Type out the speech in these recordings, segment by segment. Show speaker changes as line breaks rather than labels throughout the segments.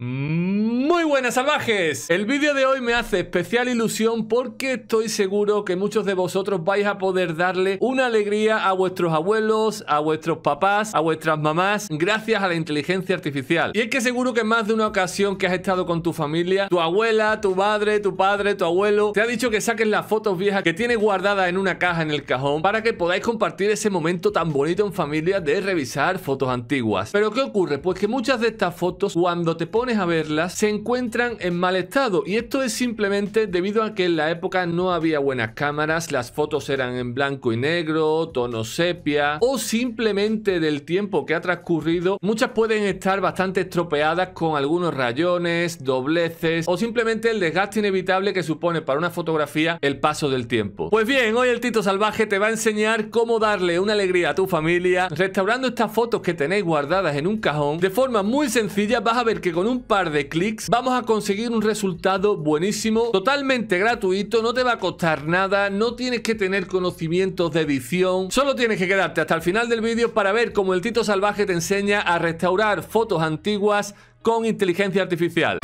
Mm. buenas salvajes, el vídeo de hoy me hace especial ilusión porque estoy seguro que muchos de vosotros vais a poder darle una alegría a vuestros abuelos, a vuestros papás, a vuestras mamás, gracias a la inteligencia artificial. Y es que seguro que más de una ocasión que has estado con tu familia, tu abuela, tu madre, tu padre, tu abuelo, te ha dicho que saques las fotos viejas que tienes guardadas en una caja en el cajón para que podáis compartir ese momento tan bonito en familia de revisar fotos antiguas. Pero ¿qué ocurre? Pues que muchas de estas fotos, cuando te pones a verlas, se encuentran entran en mal estado y esto es simplemente debido a que en la época no había buenas cámaras, las fotos eran en blanco y negro, tono sepia o simplemente del tiempo que ha transcurrido, muchas pueden estar bastante estropeadas con algunos rayones, dobleces o simplemente el desgaste inevitable que supone para una fotografía el paso del tiempo. Pues bien, hoy el Tito Salvaje te va a enseñar cómo darle una alegría a tu familia restaurando estas fotos que tenéis guardadas en un cajón. De forma muy sencilla vas a ver que con un par de clics vamos a conseguir un resultado buenísimo, totalmente gratuito, no te va a costar nada, no tienes que tener conocimientos de edición, solo tienes que quedarte hasta el final del vídeo para ver cómo el Tito Salvaje te enseña a restaurar fotos antiguas con inteligencia artificial.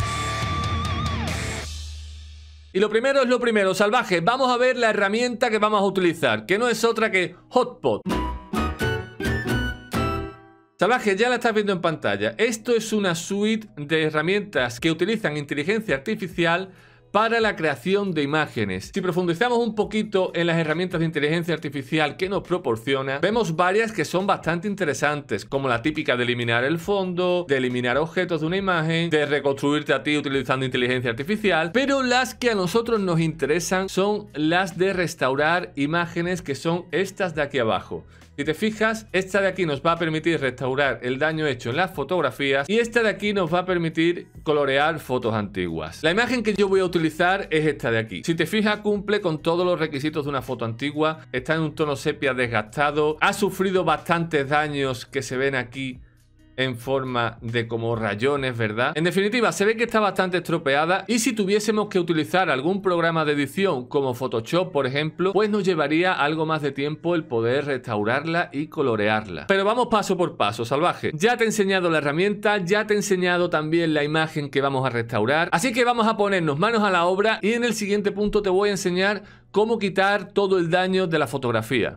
Y lo primero es lo primero, salvaje, vamos a ver la herramienta que vamos a utilizar, que no es otra que Hotpot. Salvaje, ya la estás viendo en pantalla. Esto es una suite de herramientas que utilizan inteligencia artificial para la creación de imágenes. Si profundizamos un poquito en las herramientas de inteligencia artificial que nos proporciona, vemos varias que son bastante interesantes, como la típica de eliminar el fondo, de eliminar objetos de una imagen, de reconstruirte a ti utilizando inteligencia artificial, pero las que a nosotros nos interesan son las de restaurar imágenes que son estas de aquí abajo. Si te fijas, esta de aquí nos va a permitir restaurar el daño hecho en las fotografías y esta de aquí nos va a permitir colorear fotos antiguas. La imagen que yo voy a utilizar es esta de aquí. Si te fijas, cumple con todos los requisitos de una foto antigua, está en un tono sepia desgastado, ha sufrido bastantes daños que se ven aquí en forma de como rayones, ¿verdad? En definitiva, se ve que está bastante estropeada y si tuviésemos que utilizar algún programa de edición como Photoshop, por ejemplo, pues nos llevaría algo más de tiempo el poder restaurarla y colorearla. Pero vamos paso por paso, salvaje. Ya te he enseñado la herramienta, ya te he enseñado también la imagen que vamos a restaurar, así que vamos a ponernos manos a la obra y en el siguiente punto te voy a enseñar cómo quitar todo el daño de la fotografía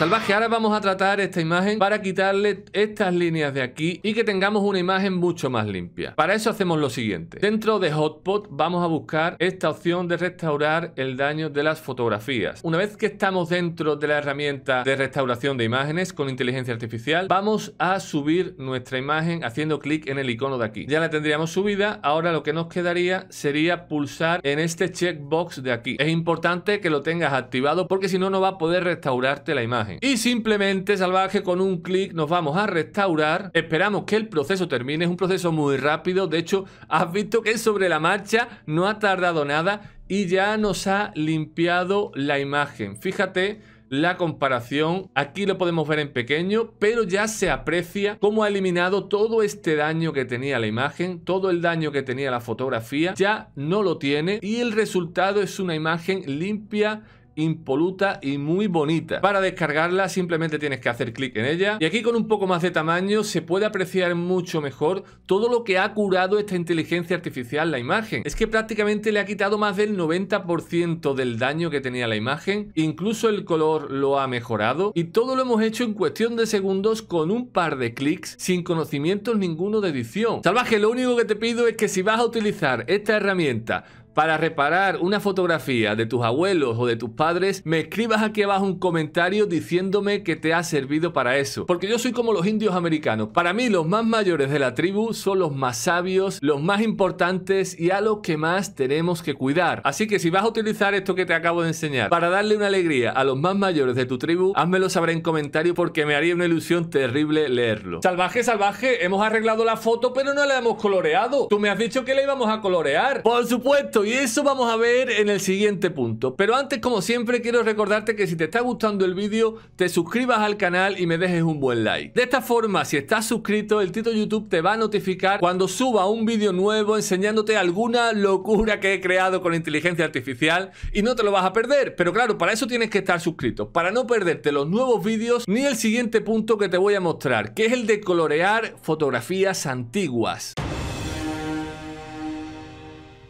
salvaje. Ahora vamos a tratar esta imagen para quitarle estas líneas de aquí y que tengamos una imagen mucho más limpia. Para eso hacemos lo siguiente. Dentro de Hotpot vamos a buscar esta opción de restaurar el daño de las fotografías. Una vez que estamos dentro de la herramienta de restauración de imágenes con inteligencia artificial, vamos a subir nuestra imagen haciendo clic en el icono de aquí. Ya la tendríamos subida, ahora lo que nos quedaría sería pulsar en este checkbox de aquí. Es importante que lo tengas activado porque si no, no va a poder restaurarte la imagen. Y simplemente, salvaje, con un clic nos vamos a restaurar. Esperamos que el proceso termine. Es un proceso muy rápido. De hecho, has visto que sobre la marcha no ha tardado nada y ya nos ha limpiado la imagen. Fíjate la comparación. Aquí lo podemos ver en pequeño, pero ya se aprecia cómo ha eliminado todo este daño que tenía la imagen, todo el daño que tenía la fotografía, ya no lo tiene y el resultado es una imagen limpia impoluta y muy bonita. Para descargarla simplemente tienes que hacer clic en ella y aquí con un poco más de tamaño se puede apreciar mucho mejor todo lo que ha curado esta inteligencia artificial la imagen. Es que prácticamente le ha quitado más del 90% del daño que tenía la imagen, incluso el color lo ha mejorado y todo lo hemos hecho en cuestión de segundos con un par de clics sin conocimientos ninguno de edición. Salvaje, lo único que te pido es que si vas a utilizar esta herramienta para reparar una fotografía de tus abuelos o de tus padres, me escribas aquí abajo un comentario diciéndome que te ha servido para eso. Porque yo soy como los indios americanos. Para mí los más mayores de la tribu son los más sabios, los más importantes y a los que más tenemos que cuidar. Así que si vas a utilizar esto que te acabo de enseñar para darle una alegría a los más mayores de tu tribu, házmelo saber en comentario porque me haría una ilusión terrible leerlo. Salvaje, salvaje, hemos arreglado la foto pero no la hemos coloreado. Tú me has dicho que la íbamos a colorear. Por supuesto y eso vamos a ver en el siguiente punto. Pero antes, como siempre, quiero recordarte que si te está gustando el vídeo, te suscribas al canal y me dejes un buen like. De esta forma, si estás suscrito, el título YouTube te va a notificar cuando suba un vídeo nuevo enseñándote alguna locura que he creado con inteligencia artificial y no te lo vas a perder. Pero claro, para eso tienes que estar suscrito, para no perderte los nuevos vídeos ni el siguiente punto que te voy a mostrar, que es el de colorear fotografías antiguas.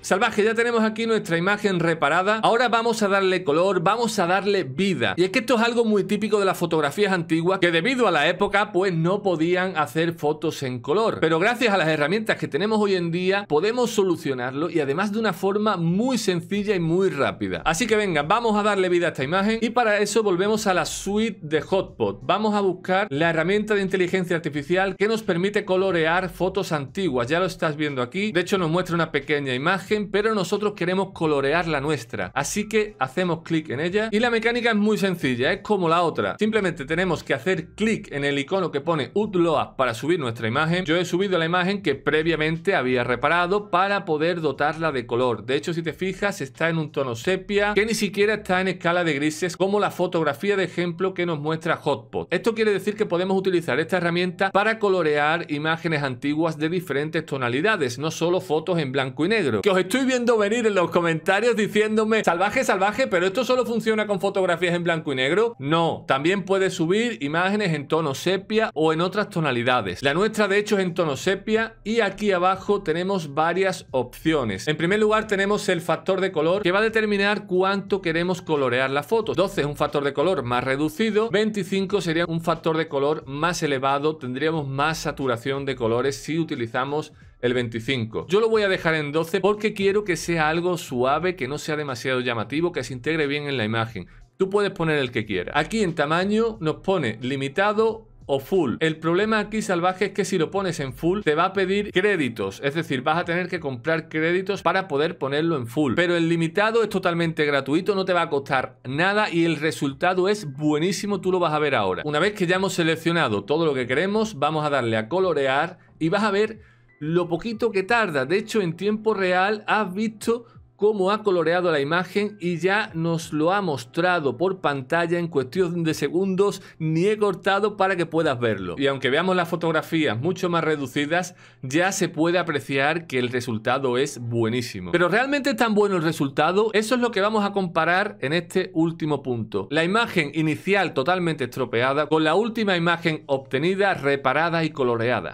Salvaje, ya tenemos aquí nuestra imagen reparada. Ahora vamos a darle color, vamos a darle vida. Y es que esto es algo muy típico de las fotografías antiguas, que debido a la época, pues no podían hacer fotos en color. Pero gracias a las herramientas que tenemos hoy en día, podemos solucionarlo y además de una forma muy sencilla y muy rápida. Así que venga, vamos a darle vida a esta imagen y para eso volvemos a la suite de Hotpot. Vamos a buscar la herramienta de inteligencia artificial que nos permite colorear fotos antiguas. Ya lo estás viendo aquí. De hecho, nos muestra una pequeña imagen pero nosotros queremos colorear la nuestra. Así que hacemos clic en ella y la mecánica es muy sencilla, es como la otra. Simplemente tenemos que hacer clic en el icono que pone Upload para subir nuestra imagen. Yo he subido la imagen que previamente había reparado para poder dotarla de color. De hecho, si te fijas, está en un tono sepia que ni siquiera está en escala de grises como la fotografía de ejemplo que nos muestra Hotpot. Esto quiere decir que podemos utilizar esta herramienta para colorear imágenes antiguas de diferentes tonalidades, no solo fotos en blanco y negro estoy viendo venir en los comentarios diciéndome salvaje, salvaje, pero esto solo funciona con fotografías en blanco y negro. No, también puedes subir imágenes en tono sepia o en otras tonalidades. La nuestra de hecho es en tono sepia y aquí abajo tenemos varias opciones. En primer lugar tenemos el factor de color que va a determinar cuánto queremos colorear la foto. 12 es un factor de color más reducido, 25 sería un factor de color más elevado, tendríamos más saturación de colores si utilizamos el 25. Yo lo voy a dejar en 12 porque quiero que sea algo suave, que no sea demasiado llamativo, que se integre bien en la imagen. Tú puedes poner el que quieras. Aquí en tamaño nos pone limitado o full. El problema aquí salvaje es que si lo pones en full te va a pedir créditos, es decir, vas a tener que comprar créditos para poder ponerlo en full. Pero el limitado es totalmente gratuito, no te va a costar nada y el resultado es buenísimo, tú lo vas a ver ahora. Una vez que ya hemos seleccionado todo lo que queremos, vamos a darle a colorear y vas a ver lo poquito que tarda. De hecho, en tiempo real has visto cómo ha coloreado la imagen y ya nos lo ha mostrado por pantalla en cuestión de segundos, ni he cortado para que puedas verlo. Y aunque veamos las fotografías mucho más reducidas, ya se puede apreciar que el resultado es buenísimo. Pero ¿realmente es tan bueno el resultado? Eso es lo que vamos a comparar en este último punto. La imagen inicial totalmente estropeada con la última imagen obtenida, reparada y coloreada.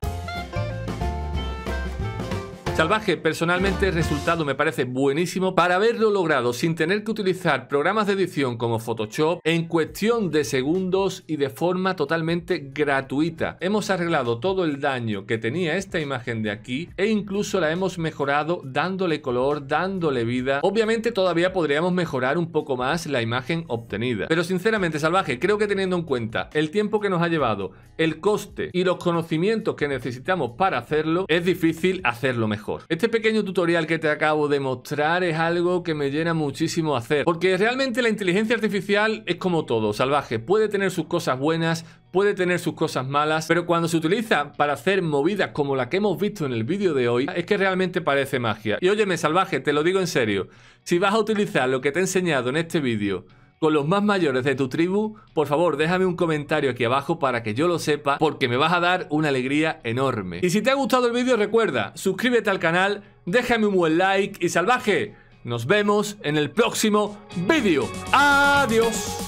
Salvaje, personalmente el resultado me parece buenísimo para haberlo logrado sin tener que utilizar programas de edición como Photoshop en cuestión de segundos y de forma totalmente gratuita. Hemos arreglado todo el daño que tenía esta imagen de aquí e incluso la hemos mejorado dándole color, dándole vida. Obviamente todavía podríamos mejorar un poco más la imagen obtenida. Pero sinceramente, Salvaje, creo que teniendo en cuenta el tiempo que nos ha llevado, el coste y los conocimientos que necesitamos para hacerlo, es difícil hacerlo mejor. Este pequeño tutorial que te acabo de mostrar es algo que me llena muchísimo hacer, porque realmente la inteligencia artificial es como todo, salvaje, puede tener sus cosas buenas, puede tener sus cosas malas, pero cuando se utiliza para hacer movidas como la que hemos visto en el vídeo de hoy, es que realmente parece magia. Y óyeme, salvaje, te lo digo en serio, si vas a utilizar lo que te he enseñado en este vídeo, con los más mayores de tu tribu, por favor déjame un comentario aquí abajo para que yo lo sepa, porque me vas a dar una alegría enorme. Y si te ha gustado el vídeo recuerda, suscríbete al canal, déjame un buen like y salvaje, nos vemos en el próximo vídeo. Adiós.